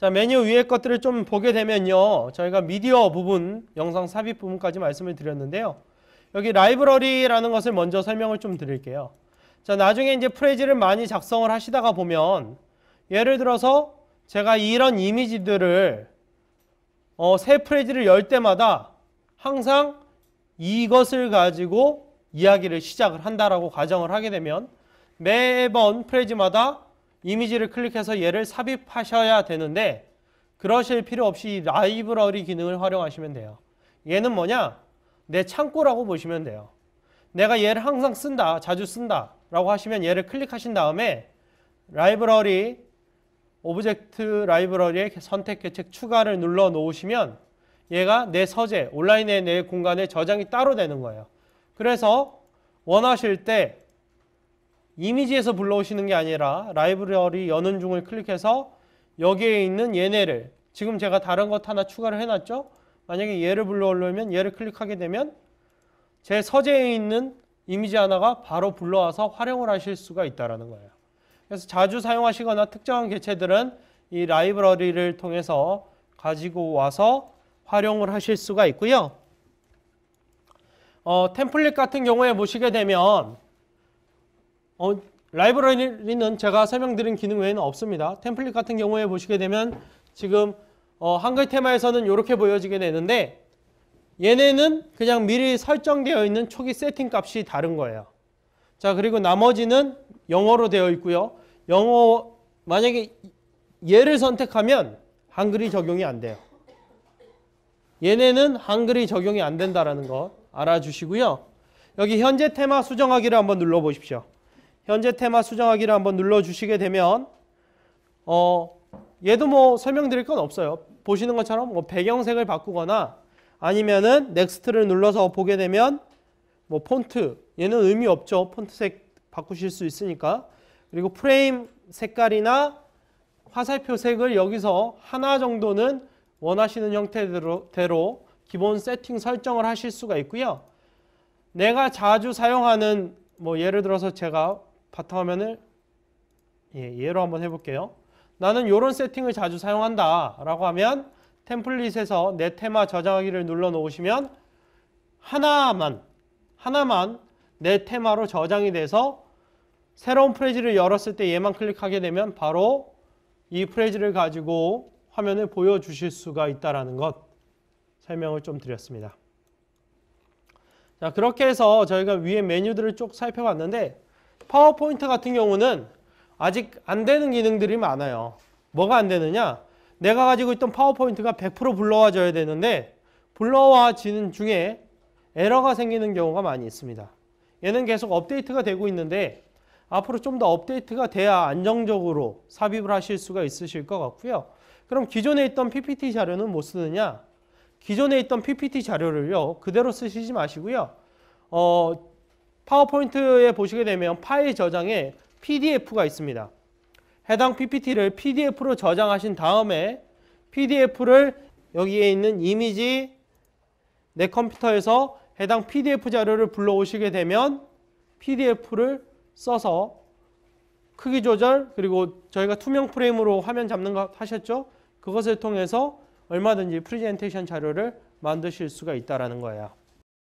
자, 메뉴 위에 것들을 좀 보게 되면요. 저희가 미디어 부분, 영상 삽입 부분까지 말씀을 드렸는데요. 여기 라이브러리라는 것을 먼저 설명을 좀 드릴게요. 자, 나중에 이제 프레이즈를 많이 작성을 하시다가 보면 예를 들어서 제가 이런 이미지들을 어, 새 프레이즈를 열 때마다 항상 이것을 가지고 이야기를 시작을 한다라고 가정을 하게 되면 매번 프레이즈마다 이미지를 클릭해서 얘를 삽입하셔야 되는데 그러실 필요 없이 라이브러리 기능을 활용하시면 돼요. 얘는 뭐냐? 내 창고라고 보시면 돼요. 내가 얘를 항상 쓴다, 자주 쓴다 라고 하시면 얘를 클릭하신 다음에 라이브러리, 오브젝트 라이브러리에 선택 계책 추가를 눌러 놓으시면 얘가 내 서재, 온라인의 내 공간에 저장이 따로 되는 거예요. 그래서 원하실 때 이미지에서 불러오시는 게 아니라 라이브러리 여는 중을 클릭해서 여기에 있는 얘네를 지금 제가 다른 것 하나 추가를 해놨죠? 만약에 얘를 불러오려면 얘를 클릭하게 되면 제 서재에 있는 이미지 하나가 바로 불러와서 활용을 하실 수가 있다는 거예요. 그래서 자주 사용하시거나 특정한 개체들은 이 라이브러리를 통해서 가지고 와서 활용을 하실 수가 있고요. 어, 템플릿 같은 경우에 보시게 되면 어, 라이브러리는 제가 설명드린 기능 외에는 없습니다. 템플릿 같은 경우에 보시게 되면 지금 어, 한글 테마에서는 이렇게 보여지게 되는데 얘네는 그냥 미리 설정되어 있는 초기 세팅 값이 다른 거예요. 자 그리고 나머지는 영어로 되어 있고요. 영어 만약에 얘를 선택하면 한글이 적용이 안 돼요. 얘네는 한글이 적용이 안 된다라는 거 알아주시고요. 여기 현재 테마 수정하기를 한번 눌러보십시오. 현재 테마 수정하기를 한번 눌러주시게 되면 어 얘도 뭐 설명드릴 건 없어요. 보시는 것처럼 뭐 배경색을 바꾸거나 아니면은 넥스트를 눌러서 보게 되면 뭐 폰트 얘는 의미 없죠. 폰트색 바꾸실 수 있으니까 그리고 프레임 색깔이나 화살표 색을 여기서 하나 정도는 원하시는 형태대로 기본 세팅 설정을 하실 수가 있고요. 내가 자주 사용하는 뭐 예를 들어서 제가 바탕화면을 예, 얘로 한번 해볼게요. 나는 이런 세팅을 자주 사용한다 라고 하면 템플릿에서 내 테마 저장하기를 눌러 놓으시면 하나만 하나만 내 테마로 저장이 돼서 새로운 프레지를 열었을 때 얘만 클릭하게 되면 바로 이 프레지를 가지고 화면을 보여주실 수가 있다는 것 설명을 좀 드렸습니다. 자 그렇게 해서 저희가 위에 메뉴들을 쭉 살펴봤는데 파워포인트 같은 경우는 아직 안 되는 기능들이 많아요. 뭐가 안 되느냐? 내가 가지고 있던 파워포인트가 100% 불러와져야 되는데 불러와지는 중에 에러가 생기는 경우가 많이 있습니다. 얘는 계속 업데이트가 되고 있는데 앞으로 좀 더 업데이트가 돼야 안정적으로 삽입을 하실 수가 있으실 것 같고요. 그럼 기존에 있던 PPT 자료는 뭐 쓰느냐? 기존에 있던 PPT 자료를요. 그대로 쓰시지 마시고요. 어, 파워포인트에 보시게 되면 파일 저장에 PDF가 있습니다. 해당 PPT를 PDF로 저장하신 다음에 PDF를 여기에 있는 이미지 내 컴퓨터에서 해당 PDF 자료를 불러오시게 되면 PDF를 써서 크기 조절 그리고 저희가 투명 프레임으로 화면 잡는 거 하셨죠? 그것을 통해서 얼마든지 프리젠테이션 자료를 만드실 수가 있다는 거예요.